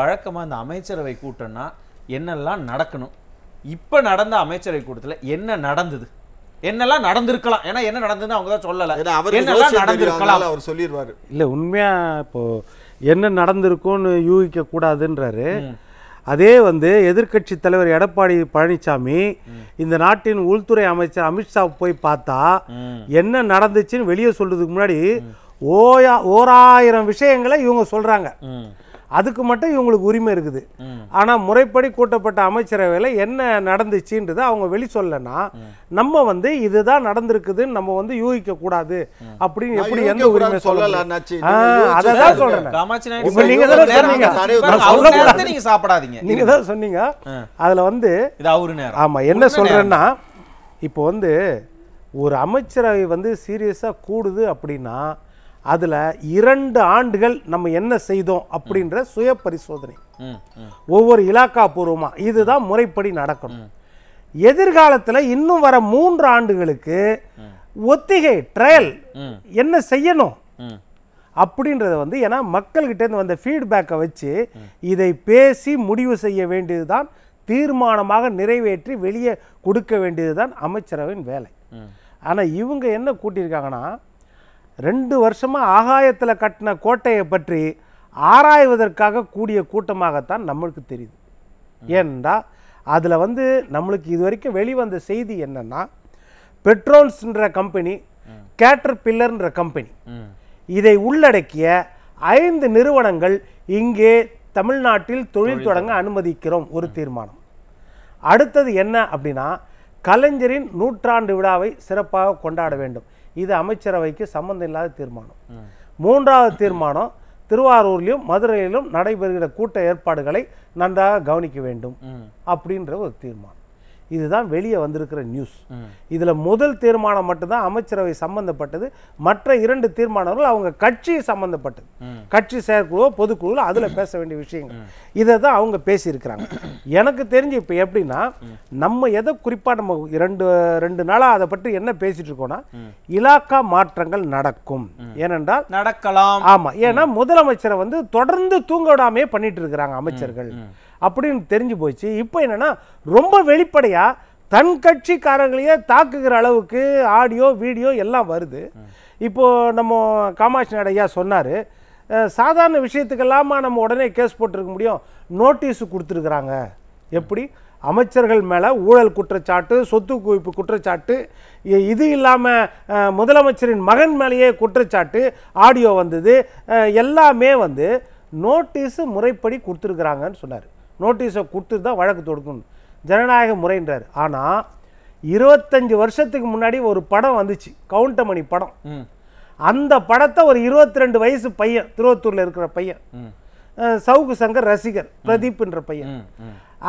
வழக்கமாக இந்த அமைச்சரவை கூட்டம்னா என்னெல்லாம் நடக்கணும் இப்போ நடந்த அமைச்சரவை கூட்டத்தில் என்ன நடந்தது என்னெல்லாம் நடந்திருக்கலாம் ஏன்னா என்ன நடந்ததுன்னு அவங்க தான் சொல்லலை என்னெல்லாம் நடந்திருக்கலாம் அவர் சொல்லிடுவாரு இல்லை உண்மையாக இப்போது என்ன நடந்திருக்கும்னு யூகிக்க கூடாதுன்றாரு அதே வந்து எதிர்கட்சி தலைவர் எடப்பாடி பழனிசாமி இந்த நாட்டின் உள்துறை அமைச்சர் அமித்ஷா போய் பார்த்தா என்ன நடந்துச்சுன்னு வெளியே சொல்றதுக்கு முன்னாடி ஓயா ஓராயிரம் விஷயங்களை இவங்க சொல்றாங்க அதுக்கு மட்டும் இவங்களுக்கு உரிமை இருக்குது ஆனால் முறைப்படி கூட்டப்பட்ட அமைச்சரவையில் என்ன நடந்துச்சுன்றது அவங்க வெளி சொல்லனா நம்ம வந்து இதுதான் நடந்திருக்குதுன்னு நம்ம வந்து யூகிக்க கூடாது அப்படின்னு எப்படி எந்த உரிமை சொல்லலாம் அதான் சொல்றேன் இப்போ நீங்க நீங்க சாப்பிடாதீங்க நீங்க தான் சொன்னீங்க அதுல வந்து ஆமா என்ன சொல்றேன்னா இப்போ வந்து ஒரு அமைச்சரவை வந்து சீரியஸா கூடுது அப்படின்னா அதில் இரண்டு ஆண்டுகள் நம்ம என்ன செய்தோம் அப்படின்ற சுய பரிசோதனை ஒவ்வொரு இலாக்கா பூர்வமாக இதுதான் முறைப்படி நடக்கணும் எதிர்காலத்தில் இன்னும் வர மூன்று ஆண்டுகளுக்கு ஒத்திகை ட்ரையல் என்ன செய்யணும் அப்படின்றத வந்து ஏன்னா மக்கள்கிட்டேருந்து வந்த ஃபீட்பேக்கை வச்சு இதை பேசி முடிவு செய்ய வேண்டியது தான் தீர்மானமாக நிறைவேற்றி வெளியே கொடுக்க வேண்டியது தான் அமைச்சரவையின் வேலை ஆனால் இவங்க என்ன கூட்டியிருக்காங்கன்னா ரெண்டு வருஷமாக ஆகாயத்தில் கட்டின கோட்டையை பற்றி ஆராய்வதற்காக கூடிய கூட்டமாகத்தான் நம்மளுக்கு தெரியுது ஏன்டா அதில் வந்து நம்மளுக்கு இது வரைக்கும் வெளிவந்த செய்தி என்னென்னா பெட்ரோல்ஸ்ன்ற கம்பெனி கேட்டர் பில்லர்ன்ற கம்பெனி இதை உள்ளடக்கிய ஐந்து நிறுவனங்கள் இங்கே தமிழ்நாட்டில் தொழில் தொடங்க அனுமதிக்கிறோம் ஒரு தீர்மானம் அடுத்தது என்ன அப்படின்னா கலைஞரின் நூற்றாண்டு விழாவை சிறப்பாக கொண்டாட வேண்டும் இது அமைச்சரவைக்கு சம்மந்தம் இல்லாத தீர்மானம் மூன்றாவது தீர்மானம் திருவாரூர்லையும் மதுரையிலும் நடைபெறுகிற கூட்ட ஏற்பாடுகளை நன்றாக கவனிக்க வேண்டும் அப்படின்ற ஒரு தீர்மானம் இதுதான் வெளியே வந்திருக்கிற நியூஸ் இதில் முதல் தீர்மானம் மட்டும்தான் அமைச்சரவை சம்பந்தப்பட்டது மற்ற இரண்டு தீர்மானங்கள் அவங்க கட்சி சம்பந்தப்பட்டது கட்சி செயற்குழுவோ பொதுக்குழுவோ அதில் பேச வேண்டிய விஷயங்கள் இதை தான் அவங்க பேசியிருக்கிறாங்க எனக்கு தெரிஞ்சு இப்போ எப்படின்னா நம்ம எதை குறிப்பாக நம்ம இரண்டு ரெண்டு நாளாக அதை பற்றி என்ன பேசிட்டு இருக்கோம்னா இலாக்கா மாற்றங்கள் நடக்கும் ஏனென்றால் நடக்கலாம் ஆமாம் ஏன்னா முதலமைச்சரை வந்து தொடர்ந்து தூங்க விடாமே பண்ணிட்டு இருக்கிறாங்க அமைச்சர்கள் அப்படின்னு தெரிஞ்சு போச்சு இப்போ என்னென்னா ரொம்ப வெளிப்படையாக தன் கட்சிக்காரங்களையே தாக்குகிற அளவுக்கு ஆடியோ வீடியோ எல்லாம் வருது இப்போது நம்ம காமாட்சி நடையா சொன்னார் சாதாரண விஷயத்துக்கெல்லாமா நம்ம உடனே கேஸ் போட்டிருக்க முடியும் நோட்டீஸ் கொடுத்துருக்குறாங்க எப்படி அமைச்சர்கள் மேலே ஊழல் குற்றச்சாட்டு சொத்து குவிப்பு குற்றச்சாட்டு இது இல்லாமல் முதலமைச்சரின் மகன் மேலேயே குற்றச்சாட்டு ஆடியோ வந்தது எல்லாமே வந்து நோட்டீஸு முறைப்படி கொடுத்துருக்குறாங்கன்னு சொன்னார் நோட்டீஸை கொடுத்து தான் வழக்கு தொடுக்கணும் ஜனநாயக முறைன்றார் ஆனால் இருபத்தஞ்சி வருஷத்துக்கு முன்னாடி ஒரு படம் வந்துச்சு கவுண்டமணி படம் அந்த படத்தை ஒரு இருபத்தி ரெண்டு வயசு பையன் திருவத்தூரில் இருக்கிற பையன் சவுக்கு சங்கர் ரசிகர் பிரதீப்ன்ற பையன்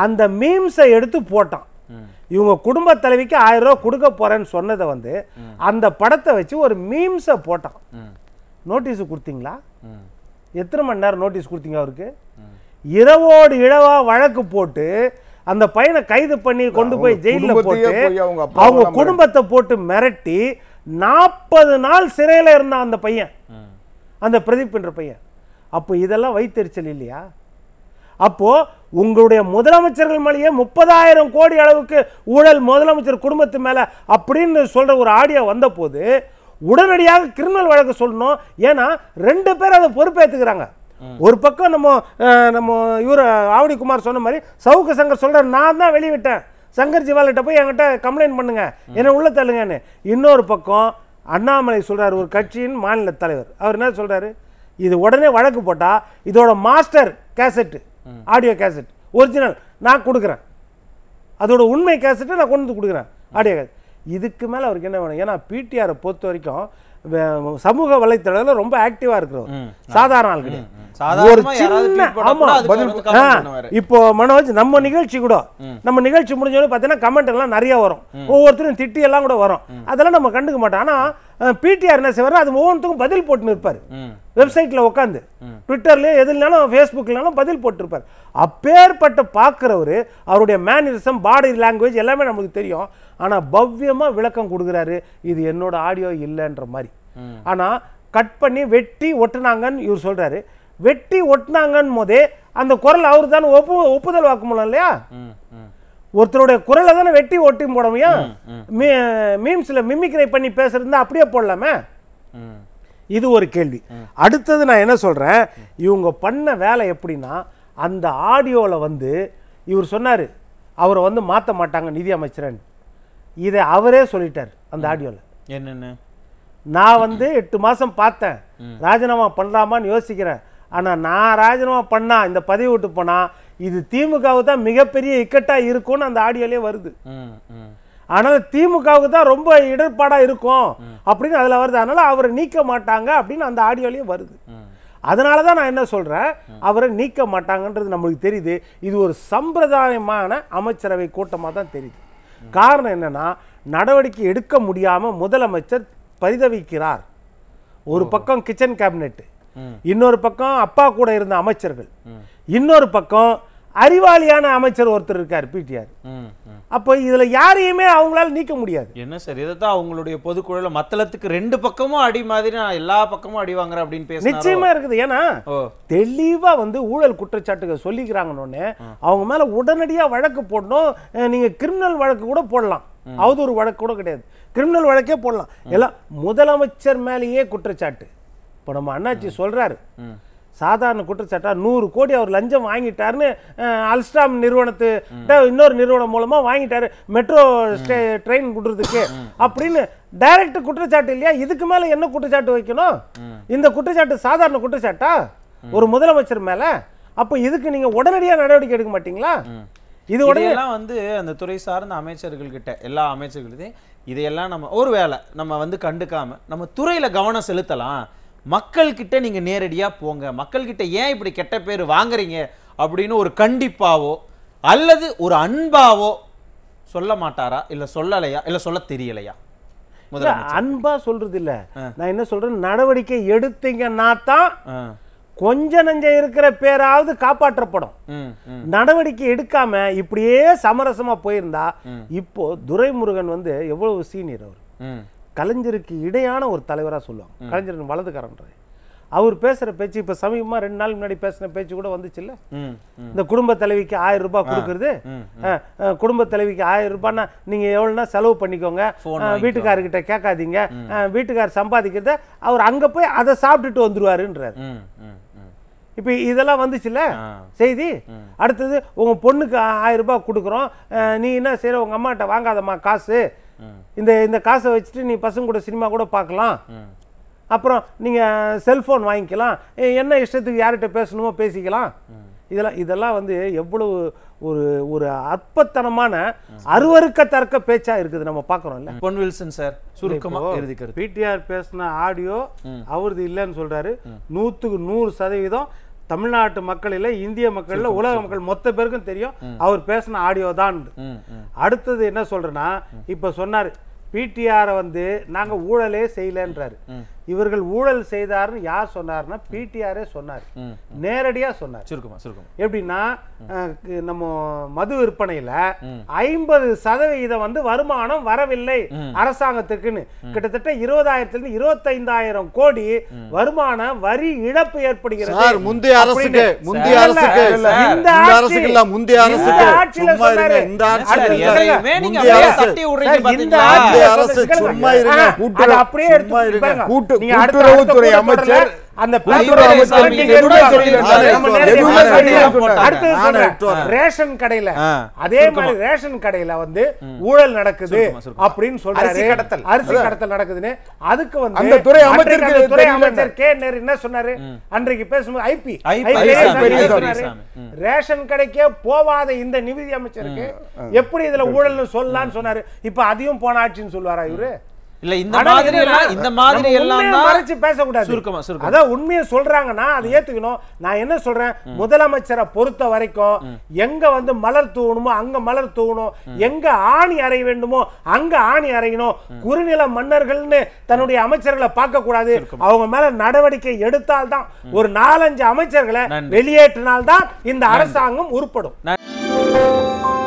அந்த மீம்ஸை எடுத்து போட்டான் இவங்க குடும்ப தலைவிக்கு ஆயிரம் ரூபா கொடுக்க போறேன்னு சொன்னதை வந்து அந்த படத்தை வச்சு ஒரு மீம்ஸை போட்டான் நோட்டீஸ் கொடுத்தீங்களா எத்தனை மணி நேரம் நோட்டீஸ் கொடுத்தீங்க அவருக்கு இரவோடு இழவா வழக்கு போட்டு அந்த பையனை கைது பண்ணி கொண்டு போய் ஜெயில போட்டு அவங்க குடும்பத்தை போட்டு மிரட்டி நாற்பது நாள் சிறையில் இருந்தான் அந்த பையன் அந்த பிரதீப் என்ற பையன் அப்போ இதெல்லாம் வைத்தறிச்சல் இல்லையா அப்போ உங்களுடைய முதலமைச்சர்கள் மேலேயே முப்பதாயிரம் கோடி அளவுக்கு ஊழல் முதலமைச்சர் குடும்பத்து மேலே அப்படின்னு சொல்ற ஒரு ஆடியோ போது உடனடியாக கிரிமினல் வழக்கு சொல்லணும் ஏன்னா ரெண்டு பேர் அதை பொறுப்பேற்றுக்கிறாங்க ஒரு பக்கம் நம்ம நம்ம இவர் ஆவடி குமார் சொன்ன மாதிரி சவுக்கு சங்கர் சொல்கிறார் நான் தான் வெளியிட்டேன் சங்கர் ஜிவாலிட்ட போய் என்கிட்ட கம்ப்ளைண்ட் பண்ணுங்க என்னை உள்ள தள்ளுங்கன்னு இன்னொரு பக்கம் அண்ணாமலை சொல்கிறார் ஒரு கட்சியின் மாநில தலைவர் அவர் என்ன சொல்கிறாரு இது உடனே வழக்கு போட்டால் இதோட master cassette audio cassette original நான் கொடுக்குறேன் அதோட உண்மை கேசட்டை நான் கொண்டு வந்து கொடுக்குறேன் ஆடியோ கேசட் இதுக்கு மேலே அவருக்கு என்ன வேணும் ஏன்னா பிடிஆரை பொறுத்த வரைக்கும் சமூக வலைத்தளத்துல ரொம்ப ஆக்டிவா இருக்கிறோம் சாதாரண ஆள் கிடையாது இப்போ மனோஜ் நம்ம நிகழ்ச்சி கூட நம்ம நிகழ்ச்சி முடிஞ்சோடனே பார்த்தீங்கன்னா கமெண்ட் எல்லாம் நிறைய வரும் ஒவ்வொருத்தரும் திட்டி எல்லாம் கூட வரும் அதெல்லாம் நம்ம கண்டுக்க மாட்டோம் ஆனா பிடிஆர் என்ன செய்வார் அது ஒவ்வொன்றுத்துக்கும் பதில் போட்டு நிற்பாரு வெப்சைட்டில் உட்காந்து ட்விட்டர்லேயே எதுனாலும் ஃபேஸ்புக்லனாலும் பதில் போட்டிருப்பார் அப்பேற்பட்ட பார்க்குறவர் அவருடைய மேனரிசம் பாடி லாங்குவேஜ் எல்லாமே நமக்கு தெரியும் ஆனால் பவ்யமாக விளக்கம் கொடுக்குறாரு இது என்னோட ஆடியோ இல்லைன்ற மாதிரி ஆனால் கட் பண்ணி வெட்டி ஒட்டினாங்கன்னு இவர் சொல்கிறாரு வெட்டி ஒட்டினாங்கன்னு போதே அந்த குரல் அவர் தானே ஒப்பு ஒப்புதல் வாக்குமூலம் இல்லையா ஒருத்தருடைய குரலை தானே வெட்டி ஒட்டி போடமையா மீம்ஸில் மிமிக்ரை பண்ணி பேசுறது அப்படியே போடலாமே இது ஒரு கேள்வி அடுத்தது நான் என்ன சொல்கிறேன் இவங்க பண்ண வேலை எப்படின்னா அந்த ஆடியோவில் வந்து இவர் சொன்னார் அவரை வந்து மாற்ற மாட்டாங்க நிதி அமைச்சரன் இதை அவரே சொல்லிட்டார் அந்த ஆடியோவில் என்னென்ன நான் வந்து எட்டு மாதம் பார்த்தேன் ராஜினாமா பண்ணலாமான்னு யோசிக்கிறேன் ஆனால் நான் ராஜினாமா பண்ணால் இந்த பதவி விட்டு போனால் இது திமுகவு தான் மிகப்பெரிய இக்கட்டாக இருக்கும்னு அந்த ஆடியோலே வருது ஆனால் திமுகவுக்கு தான் ரொம்ப இடர்பாடாக இருக்கும் அப்படின்னு அதில் வருது அதனால் அவரை நீக்க மாட்டாங்க அப்படின்னு அந்த ஆடியோலையும் வருது அதனால தான் நான் என்ன சொல்கிறேன் அவரை நீக்க மாட்டாங்கன்றது நம்மளுக்கு தெரியுது இது ஒரு சம்பிரதாயமான அமைச்சரவை கூட்டமாக தான் தெரியுது காரணம் என்னன்னா நடவடிக்கை எடுக்க முடியாமல் முதலமைச்சர் பரிதவிக்கிறார் ஒரு பக்கம் கிச்சன் கேபினெட்டு இன்னொரு பக்கம் அப்பா கூட இருந்த அமைச்சர்கள் இன்னொரு பக்கம் அறிவாளியான அமைச்சர் ஒருத்தர் இருக்கார் பிடிஆர் அப்போ இதுல யாரையுமே அவங்களால நீக்க முடியாது என்ன சார் இதை தான் அவங்களுடைய பொதுக்குழல மத்தளத்துக்கு ரெண்டு பக்கமும் அடி மாதிரி நான் எல்லா பக்கமும் அடி வாங்குறேன் அப்படின்னு பேச நிச்சயமா இருக்குது ஏன்னா தெளிவா வந்து ஊழல் குற்றச்சாட்டுகள் சொல்லிக்கிறாங்கன்னு அவங்க மேல உடனடியா வழக்கு போடணும் நீங்க கிரிமினல் வழக்கு கூட போடலாம் ஒரு வழக்கு கூட கிடையாது கிரிமினல் வழக்கே போடலாம் எல்லாம் முதலமைச்சர் மேலேயே குற்றச்சாட்டு இப்போ நம்ம அண்ணாச்சி சொல்றாரு சாதாரண குற்றச்சாட்டா நூறு கோடி அவர் லஞ்சம் வாங்கிட்டாருன்னு அல்ஸ்டாம் நிறுவனத்து இன்னொரு நிறுவனம் மூலமா வாங்கிட்டாரு மெட்ரோ ட்ரெயின் விடுறதுக்கு அப்படின்னு டைரக்ட் குற்றச்சாட்டு இல்லையா இதுக்கு மேல என்ன குற்றச்சாட்டு வைக்கணும் இந்த குற்றச்சாட்டு சாதாரண குற்றச்சாட்டா ஒரு முதலமைச்சர் மேல அப்ப இதுக்கு நீங்க உடனடியா நடவடிக்கை எடுக்க மாட்டீங்களா இது உடனேலாம் வந்து அந்த துறை சார்ந்த அமைச்சர்கள் கிட்ட எல்லா அமைச்சர்களையும் இதையெல்லாம் நம்ம ஒரு வேலை நம்ம வந்து கண்டுக்காம நம்ம துறையில கவனம் செலுத்தலாம் மக்கள்கிட்ட நீங்கள் நேரடியாக போங்க மக்கள்கிட்ட ஏன் இப்படி கெட்ட பேர் வாங்குறீங்க அப்படின்னு ஒரு கண்டிப்பாவோ அல்லது ஒரு அன்பாவோ சொல்ல மாட்டாரா இல்லை சொல்லலையா இல்லை சொல்ல தெரியலையா அன்பா சொல்றது இல்ல நான் என்ன சொல்றேன் நடவடிக்கை எடுத்தீங்கன்னா தான் கொஞ்ச நஞ்ச இருக்கிற பேராவது காப்பாற்றப்படும் நடவடிக்கை எடுக்காம இப்படியே சமரசமா போயிருந்தா இப்போ துரைமுருகன் வந்து எவ்வளவு சீனியர் அவர் கலைஞருக்கு இடையான ஒரு தலைவராக சொல்லுவாங்க கலைஞர் வலதுக்காரன்றது அவர் பேசுகிற பேச்சு இப்போ சமீபமாக ரெண்டு நாள் முன்னாடி பேசின பேச்சு கூட வந்துச்சுல்ல இந்த குடும்ப தலைவிக்கு ஆயிரம் ரூபாய் கொடுக்குறது குடும்ப தலைவிக்கு ஆயிரம் ரூபாய்னா நீங்கள் எவ்வளோனா செலவு பண்ணிக்கோங்க வீட்டுக்காரர்கிட்ட கேட்காதீங்க வீட்டுக்கார் சம்பாதிக்கிறத அவர் அங்கே போய் அதை சாப்பிட்டுட்டு வந்துருவாருன்றாரு இப்போ இதெல்லாம் வந்துச்சுல்ல செய்தி அடுத்தது உங்கள் பொண்ணுக்கு ஆயிரம் ரூபாய் கொடுக்குறோம் நீ என்ன செய்கிற உங்கள் அம்மாட்ட வாங்காதம்மா காசு இந்த இந்த காசை வச்சுட்டு நீ பசங்க கூட சினிமா கூட பார்க்கலாம் அப்புறம் நீங்கள் செல்ஃபோன் வாங்கிக்கலாம் என்ன இஷ்டத்துக்கு யார்கிட்ட பேசணுமோ பேசிக்கலாம் இதெல்லாம் இதெல்லாம் வந்து எவ்வளவு ஒரு ஒரு அற்பத்தனமான தர்க்க பேச்சா இருக்குது நம்ம பார்க்குறோம்ல பொன் வில்சன் சார் சுருக்கமாக பிடிஆர் பேசின ஆடியோ அவரது இல்லைன்னு சொல்றாரு நூற்றுக்கு நூறு சதவீதம் தமிழ்நாட்டு மக்களில் இந்திய மக்களில் உலக மக்கள் மொத்த பேருக்கும் தெரியும் அவர் பேசின ஆடியோ தான் அடுத்தது என்ன சொல்றேன்னா இப்ப சொன்னார் பிடிஆரை வந்து நாங்கள் ஊழலே செய்யலன்றாரு இவர்கள் ஊழல் செய்தார்னு யார் சொன்னார்னா பிடிஆரே சொன்னார் நேரடியா சொன்னார் சுருக்கமா எப்படின்னா நம்ம மது விற்பனையில ஐம்பது சதவீதம் வந்து வருமானம் வரவில்லை அரசாங்கத்துக்குன்னு கிட்டத்தட்ட இருபதாயிரத்துல இருபத்தைந்தாயிரம் கோடி வருமான வரி இழப்பு ஏற்படுகிறது முந்தைய அரசுக்கு முந்தைய அரசுக்கு இந்த அரசுக்கு இல்ல முந்தைய அரசுக்கு சும்மா இருங்க இந்த அரசுக்கு இந்த அரசு சும்மா இருங்க அப்படியே எடுத்து கூட்டு நீங்க கடையில அதே மாதிரி ரேஷன் கடையில வந்து ஊழல் நடக்குது அப்படின்னு அரிசி நடக்குதுன்னு அதுக்கு வந்து அந்த துறை அமைச்சர் துறை அமைச்சர் கே நேரு என்ன சொன்னாரு அன்றைக்கு பேசும்போது ரேஷன் கடைக்கே போவாத இந்த நிதி அமைச்சருக்கு எப்படி இதுல ஊழல்னு சொல்லலாம்னு சொன்னாரு இப்ப அதையும் போன சொல்லுவாரா இவரு இல்ல இந்த மாதிரி எல்லாம் இந்த மாதிரி எல்லாம் தான் மறைச்சு பேசக்கூடாது சுருக்கமா சுருக்கம் அதான் உண்மையை சொல்றாங்கன்னா அதை ஏத்துக்கணும் நான் என்ன சொல்றேன் முதலமைச்சரை பொறுத்த வரைக்கும் எங்க வந்து மலர் தூவணுமோ அங்க மலர் தூவணும் எங்க ஆணி அறைய வேண்டுமோ அங்க ஆணி அறையணும் குறுநில மன்னர்கள்னு தன்னுடைய அமைச்சர்களை பார்க்க கூடாது அவங்க மேல நடவடிக்கை எடுத்தால் தான் ஒரு நாலஞ்சு அமைச்சர்களை வெளியேற்றினால்தான் இந்த அரசாங்கம் உருப்படும்